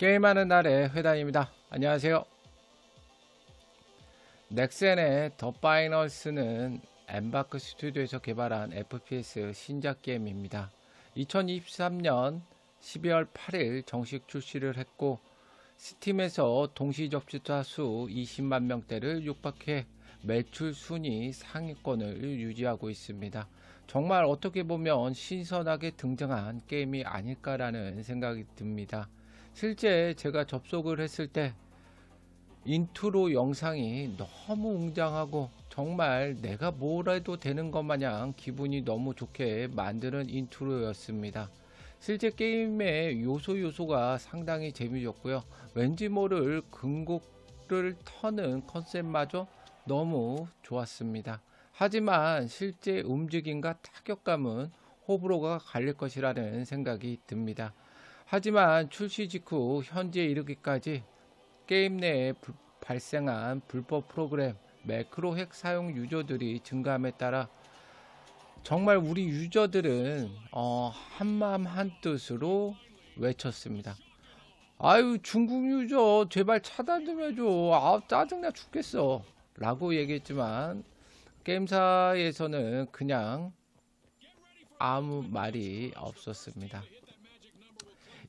게임하는 날의 회담입니다. 안녕하세요. 넥센의 더 파이널스는 엠바크 스튜디오에서 개발한 FPS 신작 게임입니다. 2023년 12월 8일 정식 출시를 했고 스팀에서 동시 접수자수 20만 명대를 육박해 매출 순위 상위권을 유지하고 있습니다. 정말 어떻게 보면 신선하게 등장한 게임이 아닐까라는 생각이 듭니다. 실제 제가 접속을 했을 때 인트로 영상이 너무 웅장하고 정말 내가 뭘해도 되는 것 마냥 기분이 너무 좋게 만드는 인트로였습니다. 실제 게임의 요소 요소가 상당히 재미있었고요 왠지 모를 근곡을 터는 컨셉마저 너무 좋았습니다. 하지만 실제 움직임과 타격감은 호불호가 갈릴 것이라는 생각이 듭니다. 하지만 출시 직후 현재 이르기까지 게임 내에 불, 발생한 불법 프로그램 매크로 핵 사용 유저들이 증가함에 따라 정말 우리 유저들은 어, 한마음 한뜻으로 외쳤습니다. 아유 중국 유저 제발 차단 좀 해줘 아 짜증나 죽겠어 라고 얘기했지만 게임사에서는 그냥 아무 말이 없었습니다.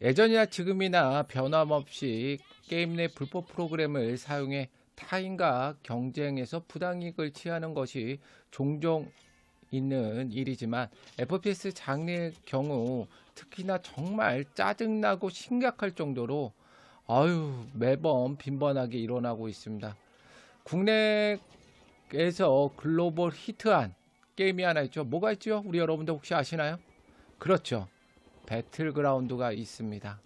예전이나 지금이나 변함없이 게임 내 불법 프로그램을 사용해 타인과 경쟁에서 부당이익을 취하는 것이 종종 있는 일이지만 FPS 장르의 경우 특히나 정말 짜증나고 심각할 정도로 아유 매번 빈번하게 일어나고 있습니다. 국내에서 글로벌 히트한 게임이 하나 있죠. 뭐가 있죠? 우리 여러분들 혹시 아시나요? 그렇죠. 배틀그라운드가 있습니다.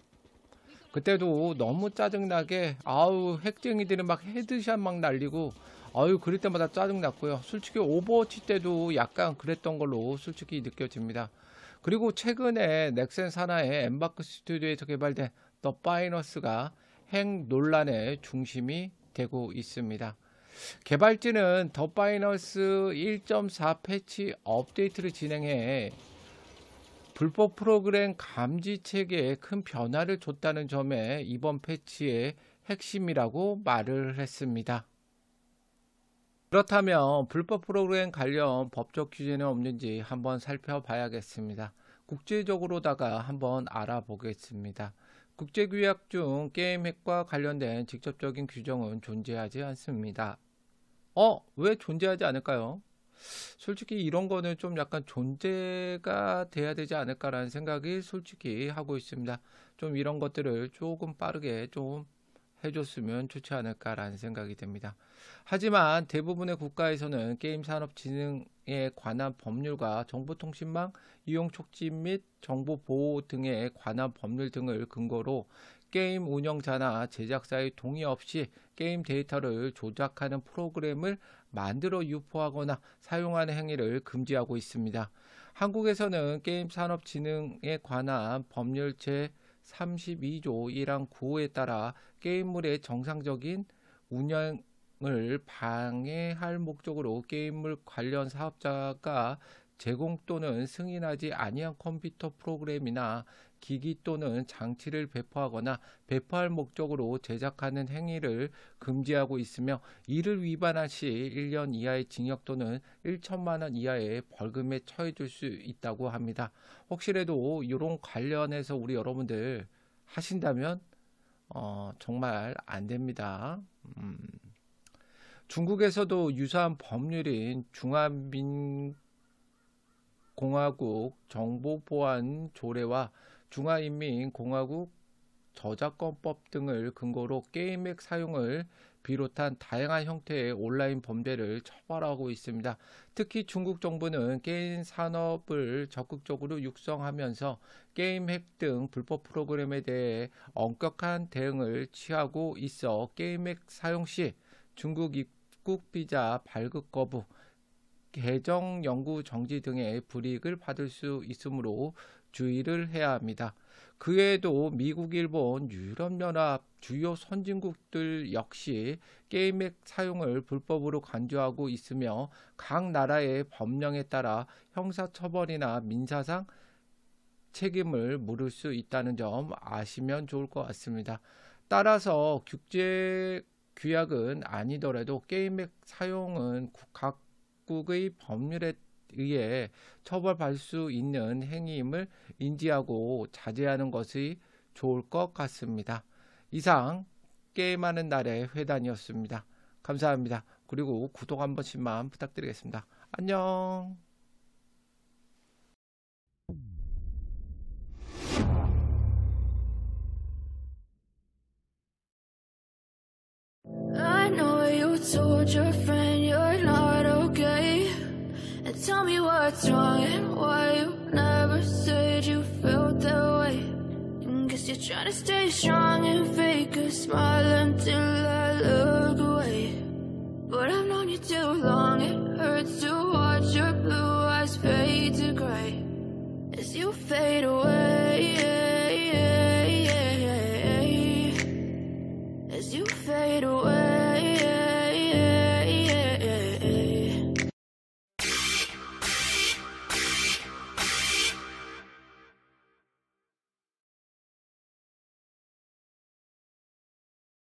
그때도 너무 짜증나게 아우 핵쟁이들은 막 헤드샷 막 날리고 아유 그럴 때마다 짜증났고요. 솔직히 오버워치 때도 약간 그랬던 걸로 솔직히 느껴집니다. 그리고 최근에 넥센 산하의 엠바크 스튜디오에서 개발된 더 파이너스가 핵 논란의 중심이 되고 있습니다. 개발진은 더 파이너스 1.4 패치 업데이트를 진행해 불법 프로그램 감지 체계에 큰 변화를 줬다는 점에 이번 패치의 핵심이라고 말을 했습니다. 그렇다면 불법 프로그램 관련 법적 규제는 없는지 한번 살펴봐야겠습니다. 국제적으로다가 한번 알아보겠습니다. 국제규약 중 게임 핵과 관련된 직접적인 규정은 존재하지 않습니다. 어? 왜 존재하지 않을까요? 솔직히 이런 거는 좀 약간 존재가 돼야 되지 않을까라는 생각이 솔직히 하고 있습니다. 좀 이런 것들을 조금 빠르게 좀 해줬으면 좋지 않을까라는 생각이 듭니다. 하지만 대부분의 국가에서는 게임 산업 진흥에 관한 법률과 정보통신망 이용 촉진 및 정보 보호 등에 관한 법률 등을 근거로 게임 운영자나 제작사의 동의 없이 게임 데이터를 조작하는 프로그램을 만들어 유포하거나 사용하는 행위를 금지하고 있습니다. 한국에서는 게임산업진흥에 관한 법률 제 32조 1항 9호에 따라 게임물의 정상적인 운영 을 방해할 목적으로 게임물 관련 사업자가 제공 또는 승인하지 아니한 컴퓨터 프로그램이나 기기 또는 장치를 배포하거나 배포할 목적으로 제작하는 행위를 금지하고 있으며 이를 위반한 시 1년 이하의 징역 또는 1천만 원 이하의 벌금에 처해질 수 있다고 합니다. 혹시라도 이런 관련해서 우리 여러분들 하신다면 어, 정말 안 됩니다. 음. 중국에서도 유사한 법률인 중화민공화국 정보보안 조례와 중화인민공화국 저작권법 등을 근거로 게임 액 사용을 비롯한 다양한 형태의 온라인 범죄를 처벌하고 있습니다. 특히 중국 정부는 게임 산업을 적극적으로 육성하면서 게임 핵등 불법 프로그램에 대해 엄격한 대응을 취하고 있어 게임 핵 사용 시 중국 입국 비자 발급 거부, 개정 연구 정지 등의 불이익을 받을 수 있으므로 주의를 해야 합니다. 그 외에도 미국, 일본, 유럽연합 주요 선진국들 역시 게임 액 사용을 불법으로 간주하고 있으며 각 나라의 법령에 따라 형사처벌이나 민사상 책임을 물을 수 있다는 점 아시면 좋을 것 같습니다. 따라서 규제 규약은 아니더라도 게임 액 사용은 각국의 법률에 의해 예, 처벌받을 수 있는 행위임을 인지하고 자제하는 것이 좋을 것 같습니다. 이상 게임하는 날의 회단이었습니다. 감사합니다. 그리고 구독 한 번씩만 부탁드리겠습니다. 안녕. tell me what's wrong and why you never said you felt that way. I guess you're trying to stay strong and fake a smile until I look away. But I've known you too long, it hurts to watch your